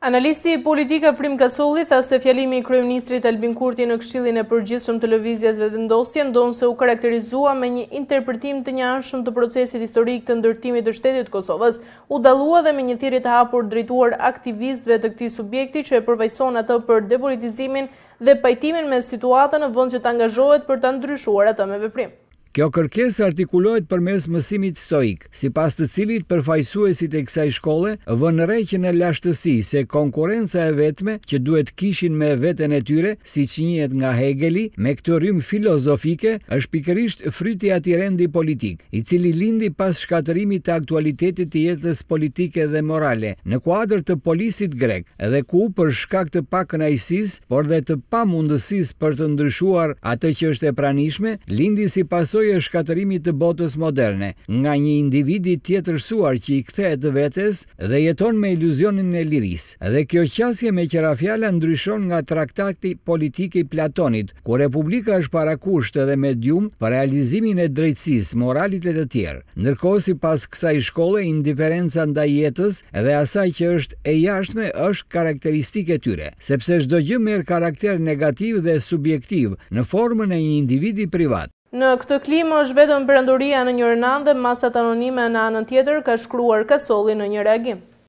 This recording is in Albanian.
Analisti i politika Prim Kasulli tha se fjalimi i kryeministrit Albin Kurti në këshillin e përgjithshëm të lëvizjes vetëndosje ndonë se u karakterizua me një interpretim të njëanshëm të procesit historik të ndërtimit të shtetit të Kosovës. U dallua dhe me një thirrje të hapur drejtuar aktivistëve të këtij subjekti që e përvajson atë për depolitizimin dhe pajtimin me situatën në vend që të angazhohet për ta ndryshuar atë me veprim. Kjo kërkesë artikulojt për mes mësimit stoik, si pas të cilit përfajsuesit e kësaj shkole vënreqin e lashtësi se konkurenca e vetme që duhet kishin me veten e tyre, si që njët nga Hegeli, me këtë rrim filozofike, është pikërisht fryti ati rendi politik, i cili lindi pas shkaterimi të aktualitetit të jetës politike dhe morale, në kuadrë të polisit grek, edhe ku për shkak të pak në por dhe të pa mundësis për të ndryshuar atë që është e pranishme, lindi si lloj shkaterimit të botës moderne, nga një individ i tjetërsuar që i kthehet vetes dhe jeton me iluzionin e lirisë. Dhe kjo qasje me qera fjala ndryshon nga traktati politik i Platonit, ku Republika është para kusht edhe medium për realizimin e drejtësisë, moralit e të tjerë. Ndërkohë sipas kësaj shkolle, indiferenca ndaj jetës dhe asaj që është e jashtme është karakteristikë e tyre, sepse çdo gjë merr karakter negativ dhe subjektiv në formën e një individi privat. Në këtë klimë është vetëm përënduria në një rënan dhe masat anonime në anën tjetër ka shkruar kasoli në një reagim.